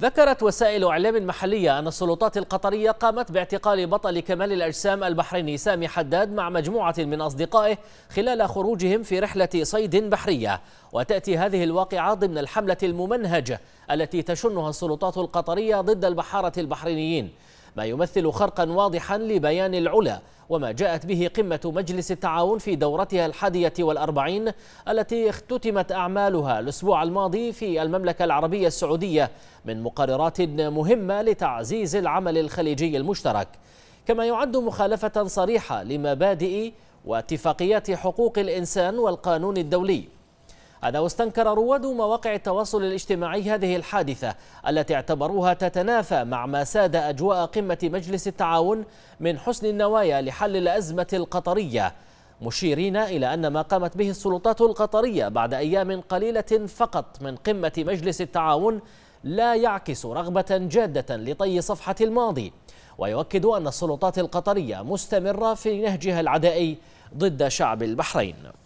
ذكرت وسائل إعلام محلية أن السلطات القطرية قامت باعتقال بطل كمال الأجسام البحريني سامي حداد مع مجموعة من أصدقائه خلال خروجهم في رحلة صيد بحرية وتأتي هذه الواقعة ضمن الحملة الممنهجة التي تشنها السلطات القطرية ضد البحارة البحرينيين ما يمثل خرقا واضحا لبيان العلا وما جاءت به قمة مجلس التعاون في دورتها الحادية والأربعين التي اختتمت أعمالها الأسبوع الماضي في المملكة العربية السعودية من مقررات مهمة لتعزيز العمل الخليجي المشترك كما يعد مخالفة صريحة لمبادئ واتفاقيات حقوق الإنسان والقانون الدولي هذا واستنكر رواد مواقع التواصل الاجتماعي هذه الحادثة التي اعتبروها تتنافى مع ما ساد أجواء قمة مجلس التعاون من حسن النوايا لحل الأزمة القطرية مشيرين إلى أن ما قامت به السلطات القطرية بعد أيام قليلة فقط من قمة مجلس التعاون لا يعكس رغبة جادة لطي صفحة الماضي ويؤكد أن السلطات القطرية مستمرة في نهجها العدائي ضد شعب البحرين